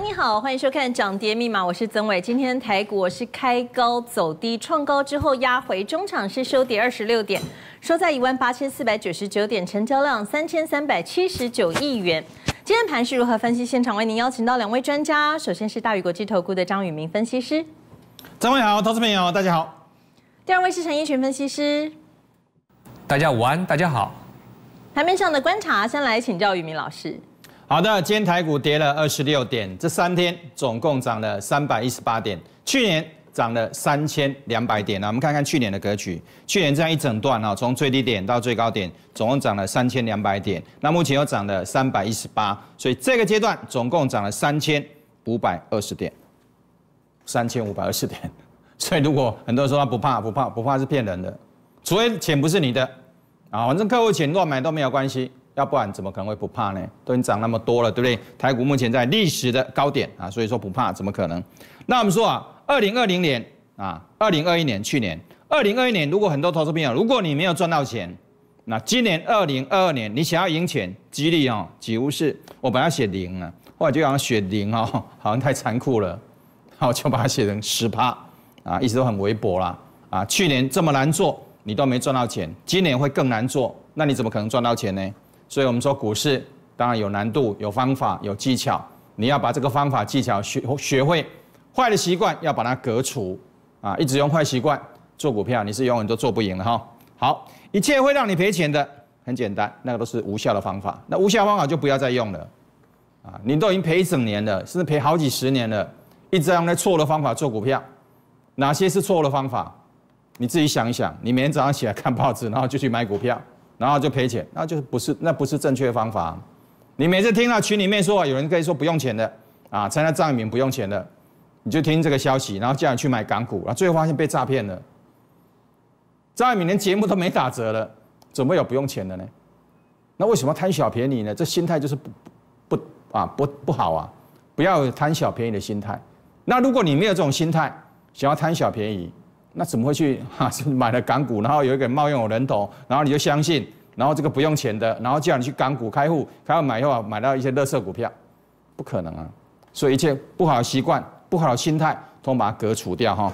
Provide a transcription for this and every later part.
你好，欢迎收看《涨跌密码》，我是曾伟。今天台股是开高走低，创高之后压回，中场是收跌二十六点，收在一万八千四百九十九点，成交量三千三百七十九亿元。今天盘是如何分析？现场为您邀请到两位专家，首先是大宇国际投顾的张宇明分析师，张伟好，投资朋友大家好。第二位是陈一群分析师，大家午安，大家好。盘面上的观察，先来请教宇明老师。好的，今天台股跌了二十六点，这三天总共涨了三百一十八点，去年涨了三千两百点那我们看看去年的格局，去年这样一整段啊，从最低点到最高点，总共涨了三千两百点，那目前又涨了三百一十八，所以这个阶段总共涨了三千五百二十点，三千五百二十点。所以如果很多人说他不怕不怕不怕是骗人的，除非钱不是你的啊，反正客户钱乱买都没有关系。要不然怎么可能会不怕呢？都已涨那么多了，对不对？台股目前在历史的高点啊，所以说不怕怎么可能？那我们说啊，二零二零年啊，二零二一年，去年二零二一年，如果很多投资朋友如果你没有赚到钱，那今年二零二二年你想要赢钱几率哦，几乎是我本来写零了，后来就想写零哦，好像太残酷了，好，就把它写成十趴啊，一直都很微薄啦啊。去年这么难做，你都没赚到钱，今年会更难做，那你怎么可能赚到钱呢？所以我们说股市当然有难度，有方法，有技巧。你要把这个方法技巧学学会，坏的习惯要把它隔除啊！一直用坏习惯做股票，你是永远都做不赢的哈。好，一切会让你赔钱的，很简单，那个都是无效的方法。那无效方法就不要再用了啊！你都已经赔一整年了，甚至赔好几十年了，一直用那错的方法做股票，哪些是错的方法？你自己想一想。你每天早上起来看报纸，然后就去买股票。然后就赔钱，那就是不是那不是正确方法。你每次听到群里面说有人可以说不用钱的啊，参加张宇明不用钱的，你就听这个消息，然后叫你去买港股，然后最后发现被诈骗了。张宇明连节目都没打折了，怎么有不用钱的呢？那为什么贪小便宜呢？这心态就是不不不啊不不好啊，不要贪小便宜的心态。那如果你没有这种心态，想要贪小便宜。那怎么会去 哈？买了港股，然后有一个冒用我人头，然后你就相信，然后这个不用钱的，然后叫你去港股开户，开户买以后买到一些垃色股票，不可能啊！所以一切不好的习惯、不好的心态，都把它隔除掉哈。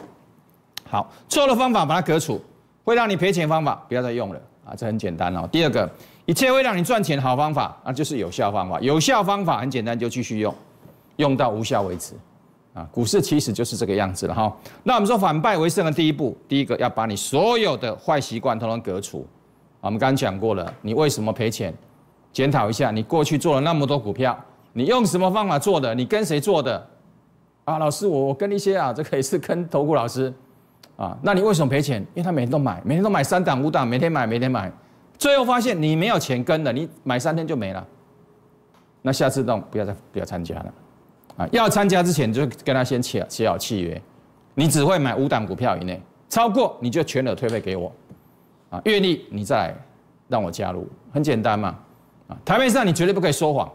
好，错的方法把它隔除，会让你赔钱方法不要再用了啊！这很简单哦。第二个，一切会让你赚钱的好方法啊，就是有效方法。有效方法很简单，就继续用，用到无效为止。啊，股市其实就是这个样子了哈。那我们说反败为胜的第一步，第一个要把你所有的坏习惯统统革除。我们刚刚讲过了，你为什么赔钱？检讨一下，你过去做了那么多股票，你用什么方法做的？你跟谁做的？啊，老师，我我跟一些啊，这个也是跟投顾老师。啊，那你为什么赔钱？因为他每天都买，每天都买三档五档，每天买每天买，最后发现你没有钱跟了，你买三天就没了。那下次这种不要再不要参加了。啊，要参加之前就跟他先签写好契约，你只会买五档股票以内，超过你就全额退费给我。啊，月意你再让我加入，很简单嘛。啊，台面上你绝对不可以说谎。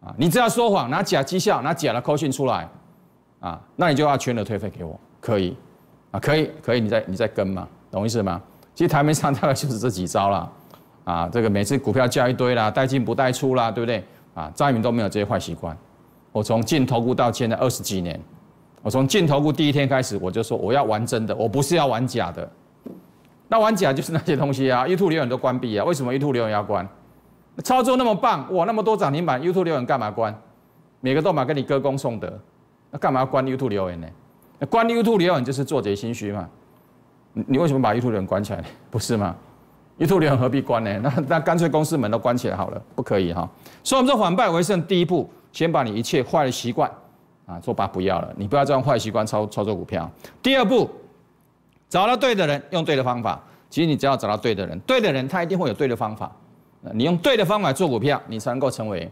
啊，你只要说谎拿假绩效拿假的 coaching 出来，啊，那你就要全额退费给我，可以？啊，可以可以，你再你再跟嘛，懂我意思吗？其实台面上大概就是这几招啦。啊，这个每次股票叫一堆啦，带进不带出啦，对不对？啊，张宇明都没有这些坏习惯。我从进投顾到现在二十几年，我从进投顾第一天开始，我就说我要玩真的，我不是要玩假的。那玩假就是那些东西啊 y o u t u b e 留言都关闭啊。为什么 u t u b e 留言要关？操作那么棒，哇，那么多涨停板 y o u t u e 留言干嘛关？每个都妈跟你歌功颂德，那干嘛要关 UTO 留言呢？关 u t e 留言就是做贼心虚嘛。你你为什么把 y o u t u e 留言关起来？不是吗？UTO 留言何必关呢？那那干脆公司门都关起来好了，不可以哈。所以我们说反败为胜，第一步。先把你一切坏的习惯啊做爸不要了。你不要再用坏习惯操操作股票。第二步，找到对的人，用对的方法。其实你只要找到对的人，对的人他一定会有对的方法。你用对的方法做股票，你才能够成为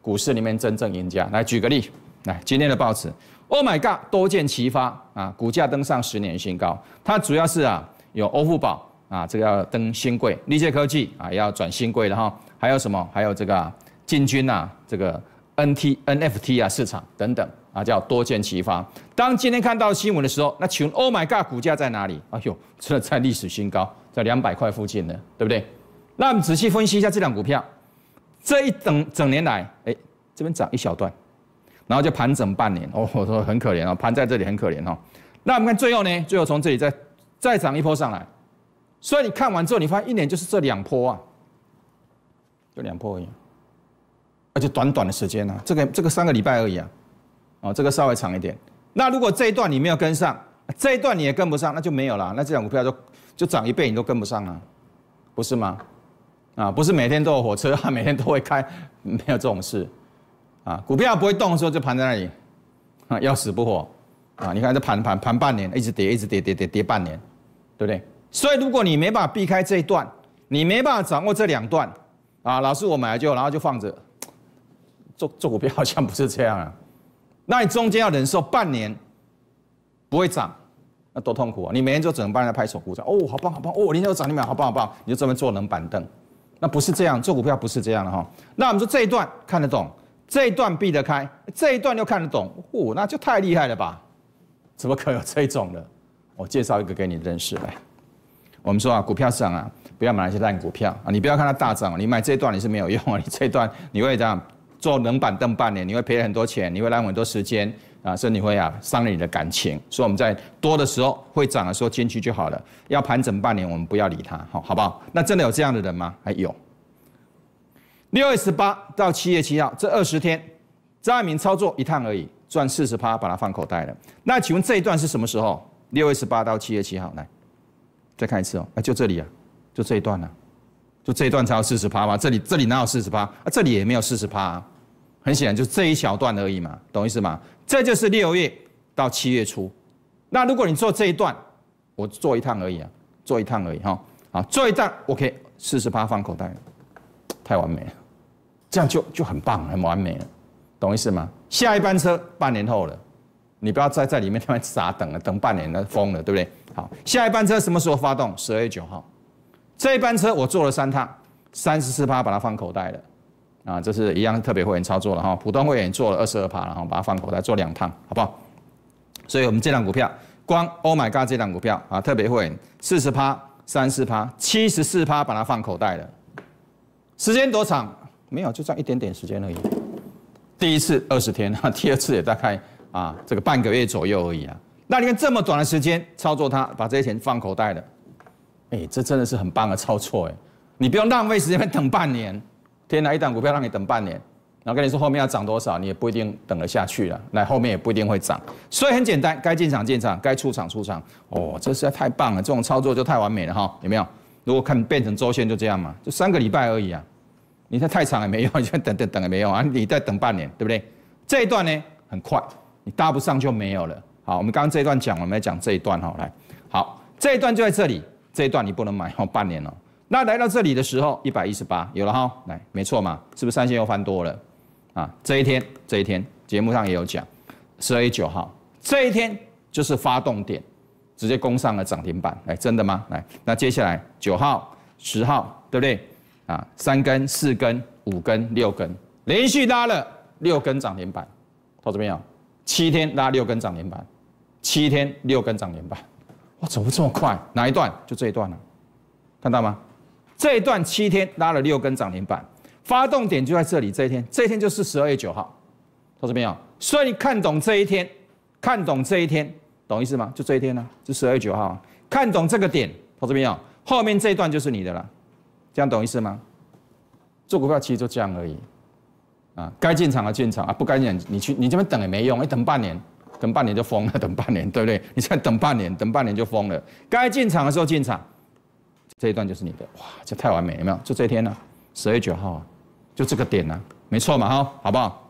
股市里面真正赢家。来举个例，来今天的报纸，Oh my god，多见齐发啊，股价登上十年新高。它主要是啊，有欧富宝啊，这个要登新贵，立业科技啊要转新贵了哈，还有什么？还有这个进军啊，这个。N T N F T 啊，市场等等啊，叫多见其发。当今天看到新闻的时候，那请问，Oh my God，股价在哪里？哎呦，这在历史新高，在两百块附近呢，对不对？那我们仔细分析一下这两股票，这一整整年来，哎，这边涨一小段，然后就盘整半年。哦，我说很可怜哦，盘在这里很可怜哦。那我们看最后呢，最后从这里再再涨一波上来。所以你看完之后，你发现一年就是这两波啊，就两波而已。那就短短的时间啊，这个这个三个礼拜而已啊，哦，这个稍微长一点。那如果这一段你没有跟上，这一段你也跟不上，那就没有了。那这两股票就就涨一倍你都跟不上啊，不是吗？啊，不是每天都有火车啊，每天都会开，没有这种事啊。股票不会动的时候就盘在那里啊，要死不活啊。你看这盘盘盘半年，一直跌，一直跌，跌跌跌半年，对不对？所以如果你没办法避开这一段，你没办法掌握这两段啊，老师我买了就然后就放着。做做股票好像不是这样啊，那你中间要忍受半年，不会涨，那多痛苦啊！你每天就只能帮人家拍手鼓掌，哦，好棒好棒哦，人天我涨你买，好棒好棒，你就专门坐冷板凳，那不是这样，做股票不是这样的哈。那我们说这一段看得懂，这一段避得开，这一段又看得懂，哦，那就太厉害了吧？怎么可能有这种的？我介绍一个给你认识来，我们说啊，股票市场啊，不要买那些烂股票啊，你不要看它大涨，你买这一段你是没有用啊，你这一段你会这样。做冷板凳半年，你会赔很多钱，你会浪费很多时间啊，甚至会啊伤了你的感情。所以我们在多的时候会涨的时候进去就好了。要盘整半年，我们不要理它，好，好不好？那真的有这样的人吗？还有六月十八到七月七号这二十天，张爱民操作一趟而已，赚四十趴，把它放口袋了。那请问这一段是什么时候？六月十八到七月七号，来再看一次哦。啊，就这里啊，就这一段了，就这一段才有四十趴吗？这里这里哪有四十趴？啊，这里也没有四十趴啊。很显然就这一小段而已嘛，懂意思吗？这就是六月到七月初，那如果你做这一段，我做一趟而已啊，做一趟而已哈。好，做一趟，OK，四十八放口袋，太完美了，这样就就很棒，很完美了，懂意思吗？下一班车半年后了，你不要再在里面他 妈傻等了，等半年了疯了，对不对？好，下一班车什么时候发动？十二月九号，这一班车我坐了三趟，三十四趴把它放口袋了。啊，这是一样特别会员操作了哈，普通会员做了二十二趴然后把它放口袋做两趟，好不好？所以，我们这档股票，光 Oh My God 这档股票啊，特别会员四十趴、三十趴、七十四趴把它放口袋了。时间多长？没有，就差一点点时间而已。第一次二十天啊，第二次也大概啊这个半个月左右而已啊。那你看这么短的时间操作它，把这些钱放口袋了，哎，这真的是很棒的操作哎，你不用浪费时间等半年。天哪，一档股票让你等半年，然后跟你说后面要涨多少，你也不一定等得下去了。那后面也不一定会涨，所以很简单，该进场进场，该出场出场。哦，这实在太棒了，这种操作就太完美了哈，有没有？如果看变成周线就这样嘛，就三个礼拜而已啊。你在太长也没用，你在等等等也没用啊？你再等半年，对不对？这一段呢很快，你搭不上就没有了。好，我们刚刚这一段讲我们来讲这一段哈。来，好，这一段就在这里，这一段你不能买哦，半年了。那来到这里的时候，一百一十八有了哈，来，没错嘛，是不是三线又翻多了？啊，这一天，这一天节目上也有讲，十二九号这一天就是发动点，直接攻上了涨停板，来，真的吗？来，那接下来九号、十号，对不对？啊，三根、四根、五根、六根，连续拉了六根涨停板，投资朋友，七天拉六根涨停板，七天六根涨停板，哇，怎么这么快？哪一段？就这一段了，看到吗？这一段七天拉了六根涨停板，发动点就在这里。这一天，这一天就是十二月九号，同志们友，所以你看懂这一天，看懂这一天，懂意思吗？就这一天呢，就十二月九号，看懂这个点，同志们友，后面这一段就是你的了。这样懂意思吗？做股票其实就这样而已，啊，该进场的进场啊，不该进你去你这边等也没用，你等半年，等半年就疯了，等半年对不对？你再等半年，等半年就疯了。该进场的时候进场。这一段就是你的，哇，这太完美了没有？就这一天呢，十月九号啊，就这个点呢，没错嘛哈，好不好？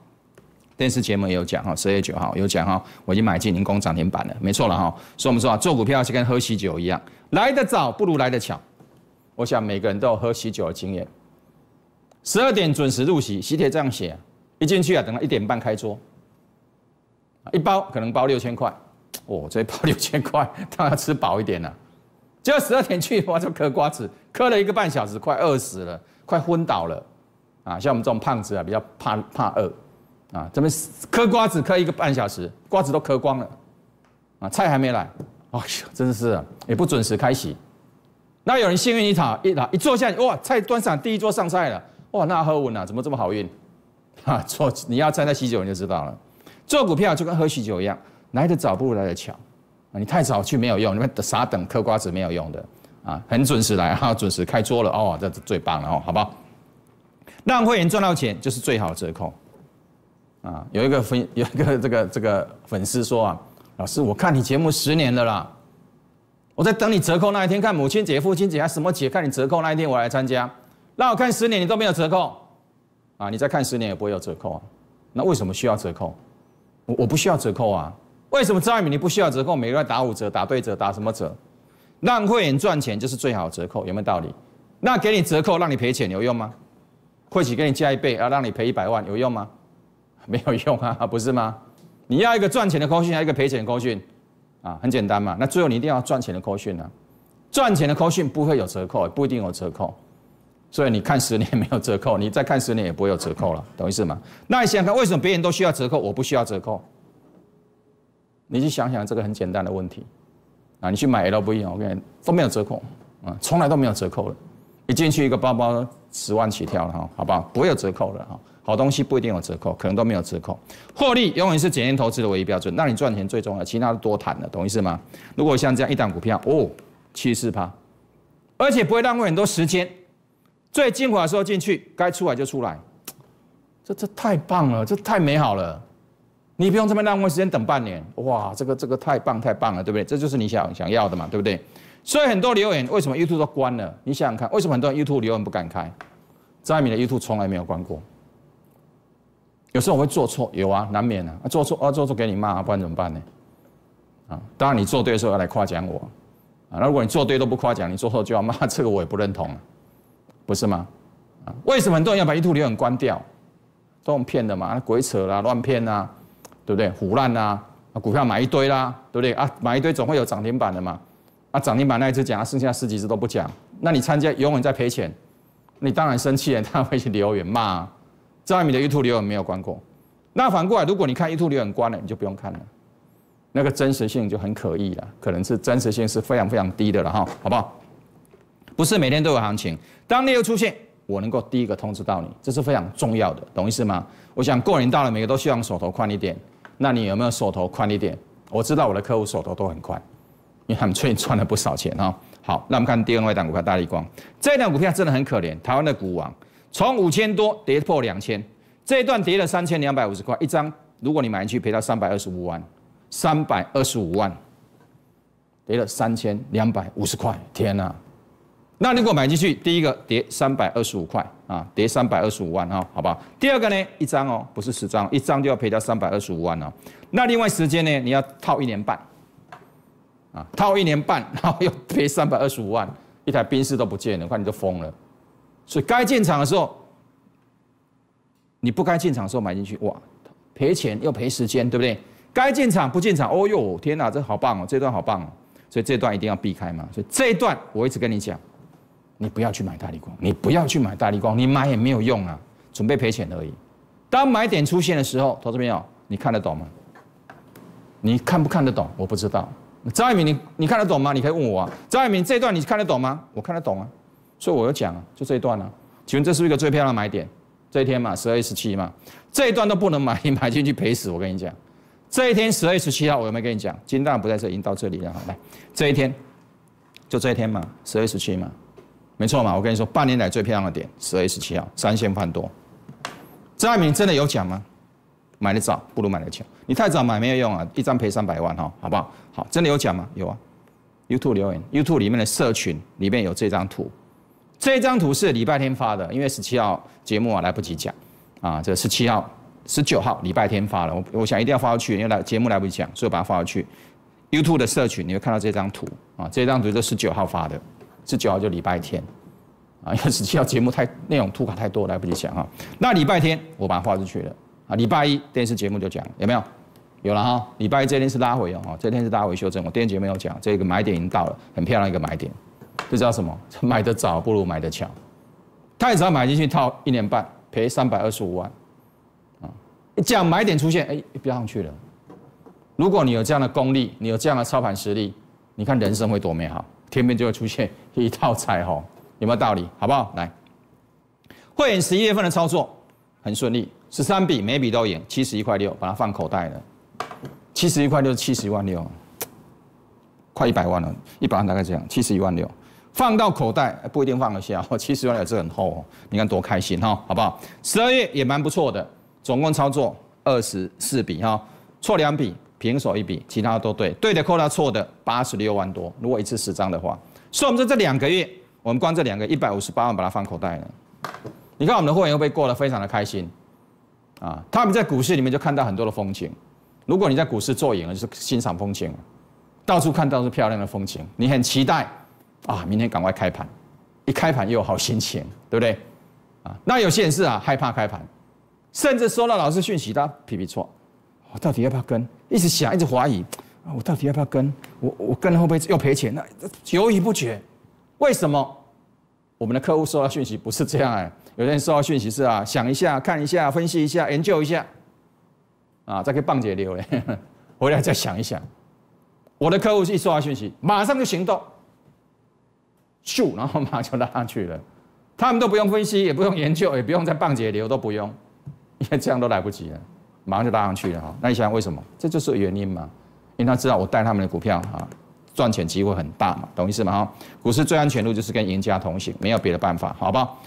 电视节目也有讲哈，十月九号有讲哈，我已经买进宁工涨停板了，没错了哈。所以我们说啊，做股票就跟喝喜酒一样，来得早不如来得巧。我想每个人都有喝喜酒的经验，十二点准时入席，喜帖这样写，一进去啊，等到一点半开桌，一包可能包六千块，哦，这一包六千块，当然吃饱一点了。就果十二点去，我就嗑瓜子，嗑了一个半小时，快饿死了，快昏倒了，啊！像我们这种胖子啊，比较怕怕饿，啊！怎么嗑瓜子嗑一个半小时，瓜子都嗑光了，啊！菜还没来，哎呦，真的是啊，也不准时开席。那有人幸运一场，一拿一坐下，哇！菜端上第一桌上菜了，哇！那喝稳了，怎么这么好运？啊，做你要参加喜酒你就知道了，做股票就跟喝喜酒一样，来的早不如来的巧。你太早去没有用，你们傻等嗑瓜子没有用的啊，很准时来 哈，准时开桌了哦，这是最棒了哦，好不好？让会员赚到钱就是最好折扣啊。有一个粉，有一个这个这个粉丝说啊，老师，我看你节目十年了啦，我在等你折扣那一天，看母亲节、父亲节还什么节，看你折扣那一天我来参加，让我看十年你都没有折扣啊，你再看十年也不会有折扣啊，那为什么需要折扣？我我不需要折扣啊。为什么张爱敏你不需要折扣？每个月打五折、打对折、打什么折？让会员赚钱就是最好折扣，有没有道理？那给你折扣让你赔钱有用吗？会企给你加一倍啊，让你赔一百万有用吗？没有用啊，不是吗？你要一个赚钱的扣讯，o 还有一个赔钱的扣 o 啊，很简单嘛。那最后你一定要赚钱的扣讯啊，呢？赚钱的扣讯不会有折扣，不一定有折扣。所以你看十年没有折扣，你再看十年也不会有折扣了，懂意思吗？那你想想看，为什么别人都需要折扣，我不需要折扣？你去想想这个很简单的问题，啊，你去买 LV 啊，我跟你都没有折扣，啊，从来都没有折扣的，一进去一个包包十万起跳了哈，好不好？不会有折扣的哈，好东西不一定有折扣，可能都没有折扣。获利永远是检验投资的唯一标准，那你赚钱最重要，其他的多谈了，懂意思吗？如果像这样一档股票，哦，七四趴，而且不会浪费很多时间，最精华的时候进去，该出来就出来，这这太棒了，这太美好了。你不用这么浪费时间等半年，哇，这个这个太棒太棒了，对不对？这就是你想想要的嘛，对不对？所以很多留言为什么 YouTube 都关了？你想想看，为什么很多人 YouTube 留言不敢开？张爱民的 YouTube 从来没有关过。有时候我会做错，有啊，难免啊。啊，做错啊，做错给你骂，不然怎么办呢？啊，当然你做对的时候要来夸奖我啊。那如果你做对都不夸奖，你做错就要骂，这个我也不认同啊，不是吗？啊，为什么很多人要把 YouTube 留言关掉？都用骗的嘛，鬼扯啦，乱骗啊。对不对？腐烂啦，啊，股票买一堆啦，对不对啊？买一堆总会有涨停板的嘛，啊，涨停板那一只讲，剩下十几只都不讲，那你参加永远在赔钱，你当然生气了，他 会去留言骂，知道你的 b 兔留言没有关过，那反过来，如果你看 b 兔留言关了，你就不用看了，那个真实性就很可疑了，可能是真实性是非常非常低的了哈，好不好？不是每天都有行情，当你有出现，我能够第一个通知到你，这是非常重要的，懂意思吗？我想过年到了，每个都希望手头宽一点。那你有没有手头宽一点？我知道我的客户手头都很宽，因为他们最近赚了不少钱啊。好，那我们看第二档股票，大力光。这档股票真的很可怜，台湾的股王，从五千多跌破两千，这一段跌了三千两百五十块一张。如果你买进去，赔到三百二十五万，三百二十五万，跌了三千两百五十块，天哪！那如果买进去，第一个跌三百二十五块啊，跌三百二十五万啊，好不好？第二个呢，一张哦，不是十张，一张就要赔掉三百二十五万哦。那另外时间呢，你要套一年半啊，套一年半，然后又赔三百二十五万，一台宾士都不见了，快你就疯了。所以该进场的时候，你不该进场的时候买进去，哇，赔钱又赔时间，对不对？该进场不进场，哦哟，天哪，这好棒哦，这段好棒哦，所以这段一定要避开嘛。所以这一段我一直跟你讲。你不要去买大力光，你不要去买大力光，你买也没有用啊，准备赔钱而已。当买点出现的时候，投资朋友，你看得懂吗？你看不看得懂？我不知道。张爱民，你你看得懂吗？你可以问我啊。张爱民，这段你看得懂吗？我看得懂啊，所以我要讲啊，就这一段啊。请问这是一个最漂亮的买点？这一天嘛，十二月十七嘛，这一段都不能买，你 买进去赔死。我跟你讲，这一天十二月十七号，我有没有跟你讲？金蛋不在这，已经到这里了。好，来，这一天，就这一天嘛，十二月十七嘛。没错嘛，我跟你说，半年来最漂亮的点，十二月十七号，三线泛多。张爱民真的有奖吗？买的早不如买的巧，你太早买没有用啊，一张赔三百万哈，好不好？好，真的有奖吗？有啊。YouTube 留言，YouTube 里面的社群里面有这张图，这张图是礼拜天发的，因为十七号节目啊来不及讲啊，这十七号、十九号礼拜天发了，我我想一定要发出去，因为来节目来不及讲，所以我把它发出去。YouTube 的社群你会看到这张图啊，这张图是十九号发的。十九号就礼拜天，啊，因为十七上节目太内容突卡太多，来不及讲哈。那礼拜天我把它画出去了，啊，礼拜一电视节目就讲有没有？有了哈。礼拜一这天是拉回哦，这天是拉回修正。我电视节目有讲，这个买点已经到了，很漂亮一个买点。这叫什么？买得早不如买得巧。太早要买进去套一年半，赔三百二十五万，啊，一讲买点出现，哎，飙上去了。如果你有这样的功力，你有这样的操盘实力，你看人生会多美好。天边就会出现一道彩虹，有没有道理？好不好？来，汇演十一月份的操作很顺利，十三笔，每笔都赢，七十一块六，把它放口袋了。七十一块六七十一万六，快一百万了，一百万大概这样，七十一万六放到口袋，不一定放得下。七十万也是很厚哦，你看多开心哈，好不好？十二月也蛮不错的，总共操作二十四笔哈，错两笔。平手一笔，其他的都对，对的扣到错的八十六万多。如果一次十张的话，所以我们在这两个月，我们光这两个一百五十八万把它放口袋了。你看我们的会员会不会过得非常的开心啊？他们在股市里面就看到很多的风情。如果你在股市做赢了，就是欣赏风情到处看到是漂亮的风情，你很期待啊！明天赶快开盘，一开盘又有好心情，对不对啊？那有些人是啊，害怕开盘，甚至收到老师讯息，他皮皮错，我到底要不要跟？一直想，一直怀疑啊，我到底要不要跟？我我跟了会不会又赔钱？那犹豫不决，为什么我们的客户收到讯息不是这样哎？有的人收到讯息是啊，想一下，看一下，分析一下，研究一下，啊，再给棒姐留嘞，回来再想一想。我的客户一收到讯息，马上就行动，咻，然后马上就拉上去了。他们都不用分析，也不用研究，也不用再棒姐留，都不用，因为这样都来不及了。马上就拉上去了哈，那你想想为什么？这就是原因嘛，因为他知道我带他们的股票啊，赚钱机会很大嘛，懂意思吗？哈，股市最安全路就是跟赢家同行，没有别的办法，好不好？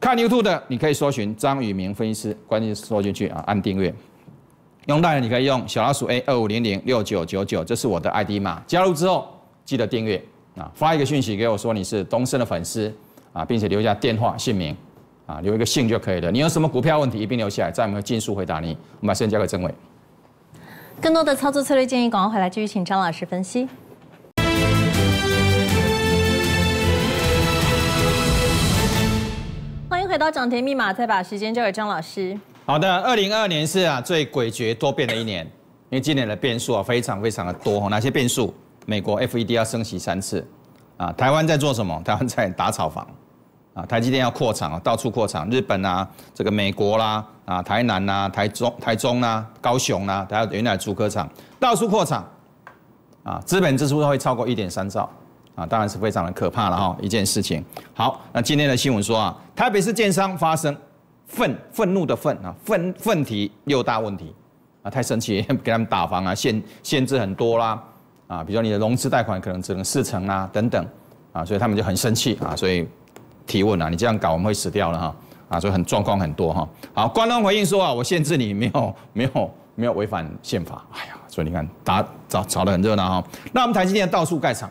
看 YouTube 的，你可以搜寻张宇明分析师，关键搜进去啊，按订阅。用大 i 你可以用小老鼠 A 二五零零六九九九，这是我的 ID 码，加入之后记得订阅啊，发一个讯息给我说你是东升的粉丝啊，并且留下电话姓名。啊，留一个姓就可以了。你有什么股票问题，一并留下来，再没有，尽数回答你。我们把时间交给曾伟。更多的操作策略建议，广告回来继续请张老师分析。欢迎回到涨跌密码，再把时间交给张老师。好的，二零二二年是啊最诡谲多变的一年，因为今年的变数啊非常非常的多。哪些变数？美国 FED 要升息三次，啊，台湾在做什么？台湾在打炒房。啊，台积电要扩厂啊，到处扩厂。日本啊，这个美国啦，啊，台南啊，台中台中啊，高雄呐，它原来主科厂，到处扩厂，啊，资本支出会超过一点三兆，啊，当然是非常的可怕了哈，一件事情。好，那今天的新闻说啊，台北市建商发生愤愤怒的愤啊，愤愤题六大问题啊，太生气，给他们打房啊，限限制很多啦，啊，比如你的融资贷款可能只能四成啊，等等，啊，所以他们就很生气啊，所以。提问啊，你这样搞我们会死掉了哈，啊，所以很状况很多哈。好，官方回应说啊，我限制你没有 没有没有违反宪法。哎呀，所以你看打吵吵得很热闹哈。那我们台积电到处盖厂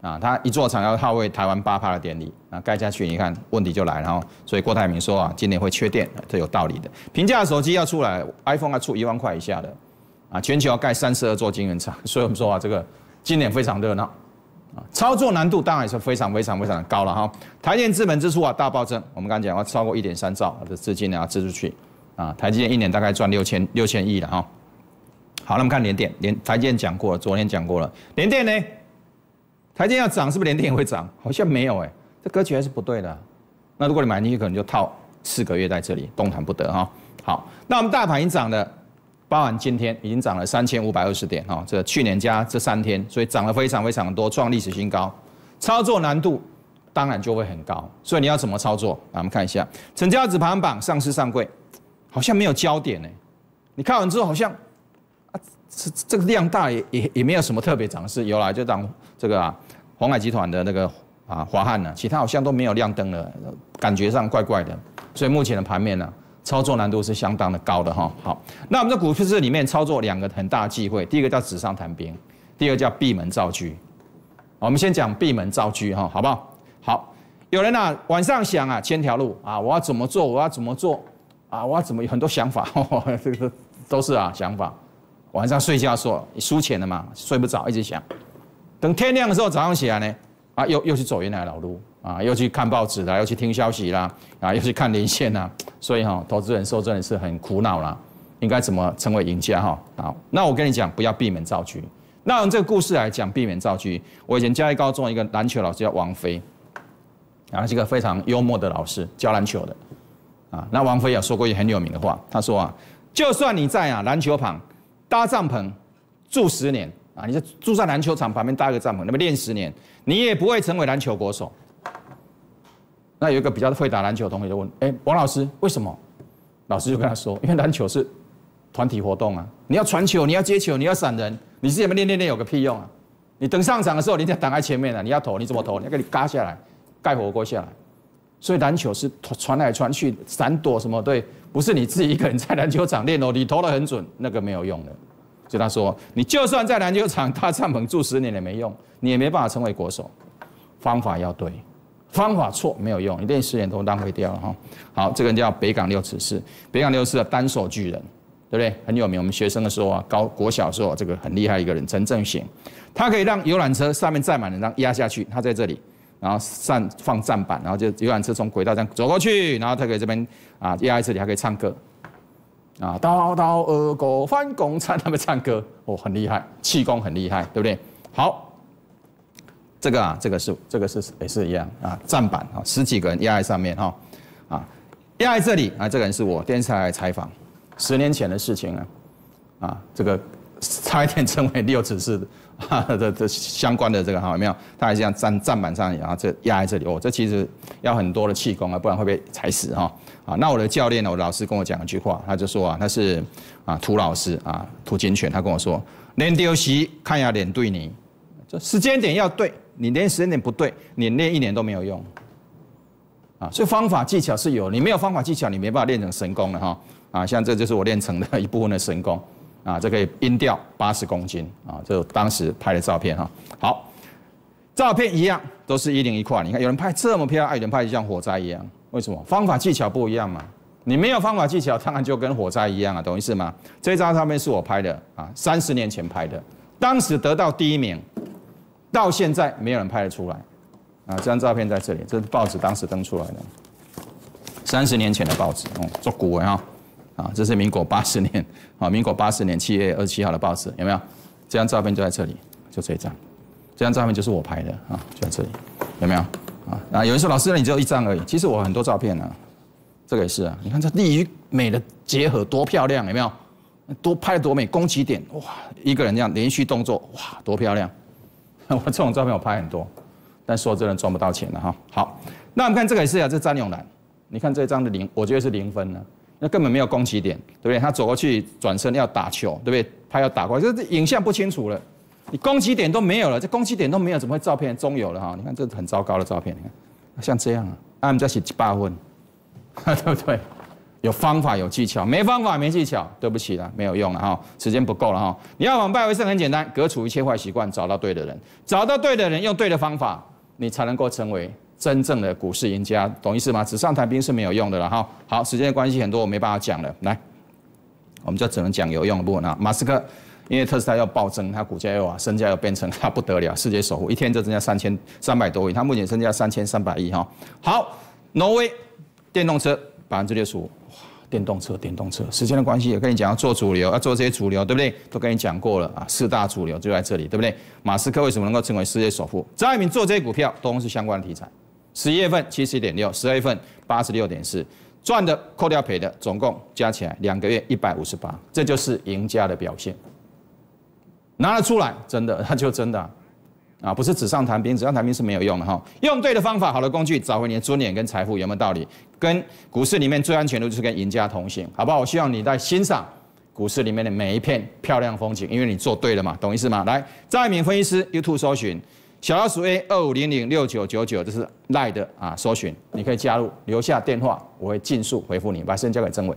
啊，它一座厂要捍卫台湾八趴的典礼啊，盖下去你看问题就来了哈。所以郭台铭说啊，今年会缺电，这有道理的。平价手机要出来，iPhone 要出一万块以下的啊，全球要盖三十二座晶圆厂，所以我们说啊，这个今年非常热闹。啊，操作难度当然是非常非常非常的高了哈。台电资本支出啊大暴增，我们刚讲要超过一点三兆的资金呢要支出去，啊台积电一年大概赚六千六千亿了哈。好，那我们看联电，联台积电讲过了，昨天讲过了，联电呢，台积电要涨是不是联电也会涨？好像没有哎，这格局还是不对的。那如果你买进去，可能就套四个月在这里动弹不得哈。好，那我们大盘一涨了。包含今天已经涨了三千五百二十点哦，这去年加这三天，所以涨了非常非常多，创历史新高，操作难度当然就会很高。所以你要怎么操作？啊，我们看一下成交排盘榜，上市上柜，好像没有焦点呢。你看完之后，好像啊，这这个量大也也也没有什么特别涨势，有来就涨这个啊，黄海集团的那个啊华汉呢，其他好像都没有亮灯了，感觉上怪怪的。所以目前的盘面呢？操作难度是相当的高的哈。好，那我们在股市里面操作两个很大的忌讳，第一个叫纸上谈兵，第二叫闭门造车。我们先讲闭门造车哈，好不好？好，有人呐晚上想啊千条路啊，我要怎么做？我要怎么做？啊，我要怎么？有很多想法，这 个都是啊想法。晚上睡觉说你睡前了嘛睡不着，一直想，等天亮的时候早上起来呢啊又又去走原来老路。啊，又去看报纸啦，又去听消息啦，啊，又去看连线啦，所以哈，投资人说真的是很苦恼啦，应该怎么成为赢家哈？好，那我跟你讲，不要避免造局。那用这个故事来讲，避免造局。我以前教一高中一个篮球老师叫王菲，啊，是一个非常幽默的老师，教篮球的，啊，那王菲有说过一句很有名的话，他说啊，就算你在啊篮球旁搭帐篷住十年啊，你就住在篮球场旁边搭一个帐篷，那么练十年，你也不会成为篮球国手。那有一个比较会打篮球的同学就问：“哎，王老师，为什么？”老师就跟他说：“因为篮球是团体活动啊，你要传球，你要接球，你要闪人，你自己们练练练有个屁用啊！你等上场的时候，你得挡在前面了。你要投，你怎么投？你要给你嘎下来，盖火锅下来。所以篮球是传来传去，闪躲什么对？不是你自己一个人在篮球场练哦。你投得很准，那个没有用的。就他说，你就算在篮球场搭帐篷住十年也没用，你也没办法成为国手。方法要对。”方法错没有用，一定些时间都浪费掉了哈。好，这个人叫北港六尺四，北港六尺四的单手巨人，对不对？很有名。我们学生的时候啊，高国小时候，这个很厉害一个人，陈正贤，他可以让游览车上面载满人，让压下去。他在这里，然后站放站板，然后就游览车从轨道上走过去，然后他可以这边啊压在这里，还可以唱歌。啊，刀刀二狗翻共产他们唱歌，哦，很厉害，气功很厉害，对不对？好。这个啊，这个是这个是也是一样啊，站板啊，十几个人压在上面哈，啊，压在这里啊，这个人是我电视台采访，十年前的事情啊，啊，这个差一点成为六指事的这相关的这个哈，有没有？他还这样站站板上，然后这压在这里哦，这其实要很多的气功啊，不然会被踩死哈，啊，那我的教练呢，我老师跟我讲一句话，他就说啊，他是啊涂老师啊涂金犬，他跟我说，练丢席看一下脸对你，这时间点要对。你练时间点不对，你练一年都没有用，啊，所以方法技巧是有，你没有方法技巧，你没办法练成神功的哈，啊，像这就是我练成的一部分的神功，啊，这可以音调八十公斤，啊，这当时拍的照片哈，好，照片一样都是一零一块，你看有人拍这么漂亮，有人拍像火灾一样，为什么？方法技巧不一样嘛，你没有方法技巧，当然就跟火灾一样啊，懂意思吗？这张照片是我拍的啊，三十年前拍的，当时得到第一名。到现在没有人拍得出来啊！这张照片在这里，这是报纸当时登出来的，三十年前的报纸，哦，做古文啊，啊，这是民国八十年，啊，民国八十年七月二十七号的报纸，有没有？这张照片就在这里，就这一张，这张照片就是我拍的啊，就在这里，有没有？啊，啊，有人说老师，那你只有一张而已，其实我很多照片呢，这个也是啊，你看这利与美的结合多漂亮，有没有？多拍多美，攻击点，哇，一个人这样连续动作，哇，多漂亮！我这种照片我拍很多，但说真的赚不到钱的哈。好，那我们看这个也是啊，这张永兰。你看这张的零，我觉得是零分呢，那根本没有攻击点，对不对？他走过去转身要打球，对不对？他要打过来，就是影像不清楚了。你攻击点都没有了，这攻击点都没有，怎么会照片中有了哈？你看这很糟糕的照片，你看像这样啊，他们在写八分，对不对？有方法有技巧，没方法没技巧，对不起啦，没有用了哈，时间不够了哈。你要往败为胜很简单，革除一切坏习惯，找到对的人，找到对的人，用对的方法，你才能够成为真正的股市赢家，懂意思吗？纸上谈兵是没有用的了哈。好，时间的关系很多我没办法讲了，来，我们就只能讲有用的部分啊。马斯克因为特斯拉要暴增，他股价又啊，身价又变成他不得了，世界首富，一天就增加三千三百多亿，他目前身价三千三百亿哈。好，挪威电动车。百分之六十五，哇！电动车，电动车。时间的关系也跟你讲，要做主流，要做这些主流，对不对？都跟你讲过了啊。四大主流就在这里，对不对？马斯克为什么能够成为世界首富？张爱民做这些股票都是相关的题材。十一月份七十点六，十二月份八十六点四，赚的扣掉赔的，总共加起来两个月一百五十八，这就是赢家的表现。拿得出来，真的他就真的。啊，不是纸上谈兵，纸上谈兵是没有用的哈。用对的方法，好的工具，找回你的尊严跟财富，有没有道理？跟股市里面最安全的，就是跟赢家同行，好不好？我希望你在欣赏股市里面的每一片漂亮风景，因为你做对了嘛，懂意思吗？来，张一敏分析师，YouTube 搜寻小老鼠 A 二五零零六九九九，这是赖的啊，搜寻你可以加入，留下电话，我会尽速回复你。把时间交给曾委。